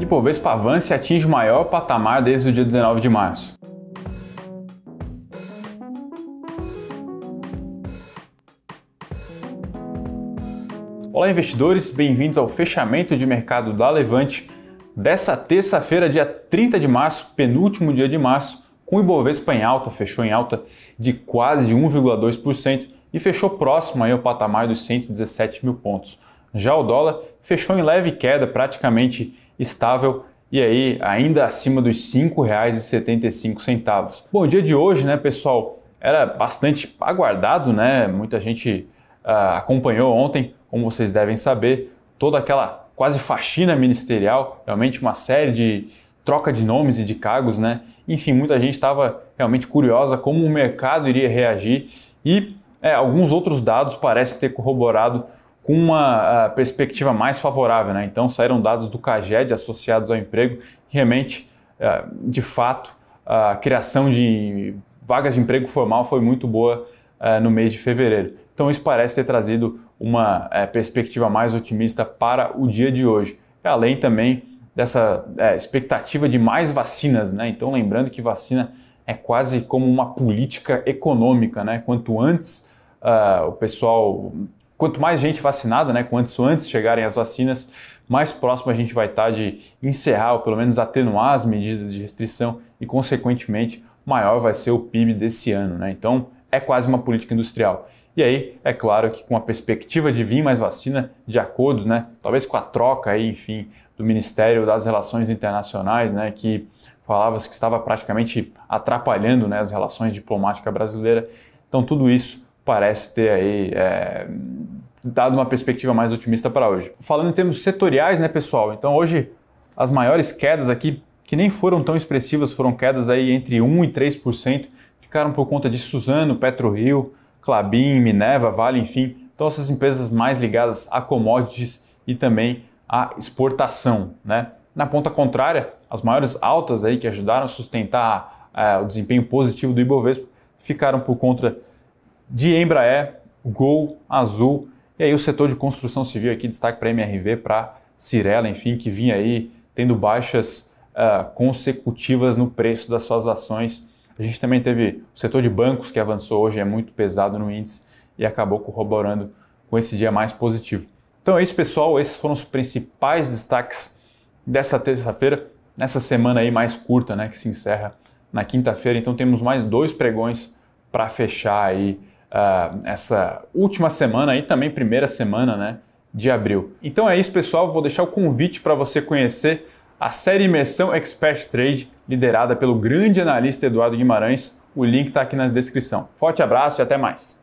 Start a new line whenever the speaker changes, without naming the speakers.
Ibovespa avança e atinge o maior patamar desde o dia 19 de março. Olá, investidores, bem-vindos ao fechamento de mercado da Levante dessa terça-feira, dia 30 de março, penúltimo dia de março, com o Ibovespa em alta, fechou em alta de quase 1,2% e fechou próximo aí ao patamar dos 117 mil pontos. Já o dólar fechou em leve queda, praticamente estável e aí ainda acima dos R$ 5,75. Bom, o dia de hoje, né, pessoal, era bastante aguardado, né? Muita gente uh, acompanhou ontem, como vocês devem saber, toda aquela quase faxina ministerial, realmente uma série de troca de nomes e de cargos, né? Enfim, muita gente estava realmente curiosa como o mercado iria reagir e é, alguns outros dados parecem ter corroborado com uma perspectiva mais favorável. Né? Então, saíram dados do CAGED associados ao emprego, realmente, é, de fato, a criação de vagas de emprego formal foi muito boa é, no mês de fevereiro. Então, isso parece ter trazido uma é, perspectiva mais otimista para o dia de hoje, além também dessa expectativa de mais vacinas. Né? Então, lembrando que vacina é quase como uma política econômica, né? quanto antes Uh, o pessoal quanto mais gente vacinada, né, quanto antes chegarem as vacinas, mais próximo a gente vai estar tá de encerrar ou pelo menos atenuar as medidas de restrição e, consequentemente, maior vai ser o PIB desse ano. Né? Então, é quase uma política industrial. E aí, é claro que com a perspectiva de vir mais vacina, de acordos, né, talvez com a troca aí, enfim, do Ministério das Relações Internacionais, né, que falava que estava praticamente atrapalhando né, as relações diplomáticas brasileiras. Então, tudo isso parece ter aí é, dado uma perspectiva mais otimista para hoje. Falando em termos setoriais, né, pessoal? Então hoje as maiores quedas aqui, que nem foram tão expressivas, foram quedas aí entre 1 e 3%, ficaram por conta de Suzano, PetroRio, Clabin, Minerva, Vale, enfim, então essas empresas mais ligadas a commodities e também à exportação, né? Na ponta contrária, as maiores altas aí que ajudaram a sustentar é, o desempenho positivo do Ibovespa ficaram por conta de Embraer, Gol, Azul, e aí o setor de construção civil aqui, destaque para MRV, para Cirela, enfim, que vinha aí tendo baixas uh, consecutivas no preço das suas ações. A gente também teve o setor de bancos que avançou hoje, é muito pesado no índice e acabou corroborando com esse dia mais positivo. Então é isso, pessoal. Esses foram os principais destaques dessa terça-feira, nessa semana aí mais curta, né, que se encerra na quinta-feira. Então temos mais dois pregões para fechar aí uh, essa última semana e também primeira semana né, de abril. Então é isso, pessoal. Vou deixar o convite para você conhecer a série Imersão Expert Trade, liderada pelo grande analista Eduardo Guimarães. O link está aqui na descrição. Forte abraço e até mais!